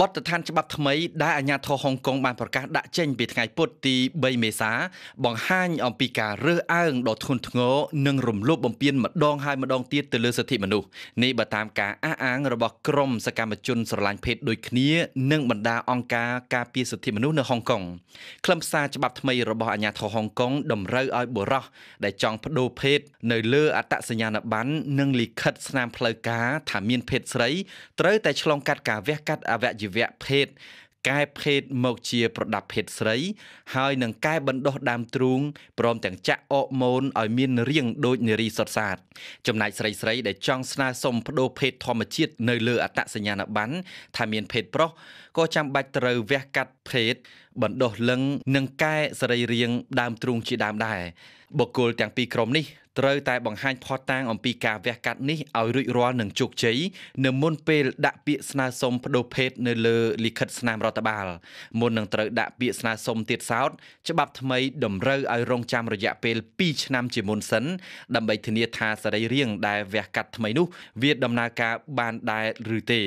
បទដ្ឋានច្បាប់ថ្មីដែលអាជ្ញាធរហុងកុងបានប្រកាសដាក់ចេញពីថ្ងៃពុធទី3មេសាបង្ហាញអំពីការរើសអើងដ៏ធ្ងន់ធ្ងរនិងរំលោភបំពានម្ដងហើយម្ដងទៀតទៅលើសិទ្ធិមនុស្សនេះបើតាមការអះអាងរបស់ក្រមសកម្មជនស្រឡាញ់ភេទដូចគ្នា និងបណ្ដាអង្គការការពារសិទ្ធិមនុស្សនៅហុងកុងខ្លឹមសារច្បាប់ថ្មីរបស់អាជ្ញាធរហុងកុងតម្រូវឲ្យបុរសដែលចង់ប្ដូរភេទនៅលើអត្តសញ្ញាណប័ណ្ណនិងលិខិតស្នាមផ្លូវការថាមានភេទស្រីត្រូវតែឆ្លងកាត់ការវះកាត់អវយជីវៈភេទកែភេទមកជាប្រដាប់ភេទស្រី ហើយនឹងកែបណ្ដោះដើមទ្រូងព្រមទាំងចាក់អរម៉ូនឲ្យមានរាងដូចនារីសុទ្ធសាធចំណែកស្រីស្រីដែលចង់ស្នើសុំបដូរភេទធម្មជាតិនៅលើអត្តសញ្ញាណប័ណ្ណថាមានភេទប្រុសក៏ចាំបាច់ត្រូវវះកាត់ភេទបណ្ដោះលឹង និងកែសរីរាង្គដើមទ្រូងជាដើមដែរបុគ្គលទាំងពីរក្រុមនេះត្រូវតែបង្ហាញផុសតាងអំពីការវះកាត់នេះឲ្យរួចរាល់នឹងជោគជ័យនៅមុនពេលដាក់ពាក្យស្នើសុំបដូរភេទនៅលើលិខិតស្នាមរដ្ឋបាលមុននឹងត្រូវដាក់ពាក្យស្នើសុំទៀតសោតច្បាប់ថ្មីតម្រូវឲ្យរងចាំរយៈពេល2ឆ្នាំជាមុនសិនដើម្បីធានាថាសរីរាង្គដែលវះកាត់ថ្មីនោះ វាដំណើរការបានដែរឬទេ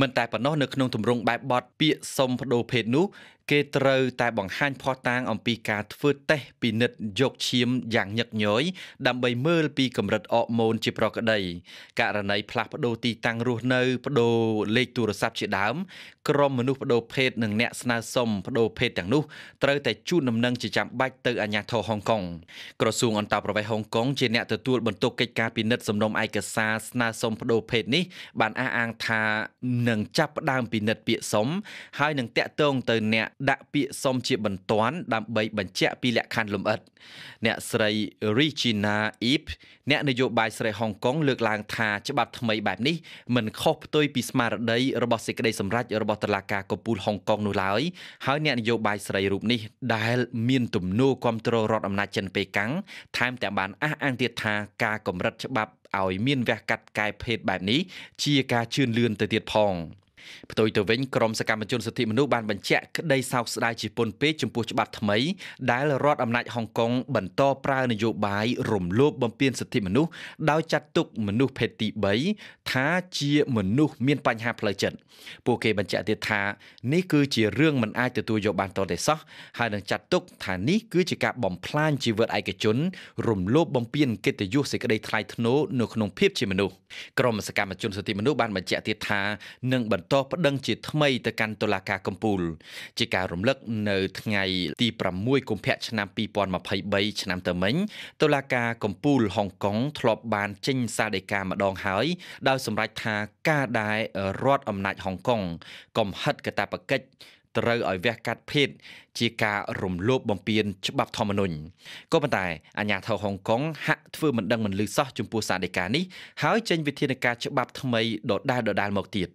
មិនតែប៉ុណ្ណោះនៅក្នុងទម្រង់បែបបទពាក្យសុំបដូរភេទនោះគេត្រូវតែបង្ហាញផុសតាងអំពីការធ្វើតេស្តពិនិត្យយកឈាមយ៉ាងញឹកញយដើម្បីមើលពីកម្រិតអរម៉ូនជាប្រក្រតីករណីផ្លាស់ប្ដូរទីតាំងរស់នៅប្ដូរលេខទូរស័ព្ទជាដើមក្រុមមនុស្សប្ដូរភេទនិងអ្នកស្នើសុំប្ដូរភេទទាំងនោះត្រូវតែជូនដំណឹងជាចាំបាច់ទៅអាជ្ញាធរហុងកុងក្រសួងអន្តរប្រវេសហុងកុងជាអ្នកទទួលបន្ទុកកិច្ចការពិនិត្យសំណុំឯកសារស្នើសុំប្ដូរភេទនេះបានអះអាងថានឹងចាប់ផ្ដើមពិនិត្យពាក្យសុំហើយនឹងតាក់ទងទៅអ្នក ដាក់ពាក្យសុំជាបន្ទាន់ដើម្បីបញ្ជាក់ពីលក្ខខណ្ឌលម្អិតអ្នកស្រី Regina Ip អ្នកនយោបាយស្រីហុងកុងលើកឡើងថាច្បាប់ថ្មីបែបនេះមិនខុសផ្ទុយពីស្មារតីរបស់សេចក្តីសម្រេចរបស់តុលាការកំពូលហុងកុងនោះឡើយហើយអ្នកនយោបាយស្រីរូបនេះដែល មាន ទំនោរគ្រប់គ្រងរដ្ឋអំណាចចិនប៉េកាំងថែមទាំងបានអះអាងទៀតថាការកម្រិតច្បាប់ឲ្យមានវះកាត់កាយភេទបែបនេះជាការជឿនលឿនទៅទៀតផង។ផ្ទុយទៅវិញក្រមសកម្មជនសិទ្ធិមនុស្សបានបញ្ជាក់ក្តីសោកស្ដាយជាពន់ពេកចំពោះច្បាប់ថ្មីដែលរដ្ឋអំណាចហុងកុងបន្តប្រើនយោបាយរំលោភបំពានសិទ្ធិមនុស្សដោយចាត់ទុកមនុស្សភេទទី3ថាជាមនុស្សមានបញ្ហាផ្លូវចិត្តពួកគេបញ្ជាក់ទៀតថានេះគឺជារឿងមិនអាចទទួលយកបានតទេសោះហើយនឹងចាត់ទុកថានេះគឺជាការបំផ្លាញជីវិតឯកជនរំលោភបំពានកិត្តិយសសេចក្តីថ្លៃថ្នូរនៅក្នុងភាពជាមនុស្សក្រមសកម្មជនសិទ្ធិមនុស្សបានបញ្ជាក់ទៀតថានឹងបន្តបន្តប្តឹងជា ថ្មីទៅកាន់តុលាការកំពូលជាការរំលឹកនៅថ្ងៃ ទី6កុម្ភៈឆ្នាំ2023ឆ្នាំទៅមិញតុលាការកំពូលហុងកុងធ្លាប់បានចេញសារដីកាម្ដងហើយដោយសម្រេចថាការដែលរដ្ឋអំណាចហុងកុងកំហិតកតាបកិច្ចត្រូវឲ្យវះកាត់ភេទជាការរំលោភបំពាន ច្បាប់ធម្មនុញ្ញក៏ប៉ុន្តែអាញាធរហុងកុងហាក់ធ្វើមិនដឹងមិនលឺសោះចំពោះសារដីកានេះហើយចេញវិធានការច្បាប់ថ្មីដដាលដដាលមកទៀត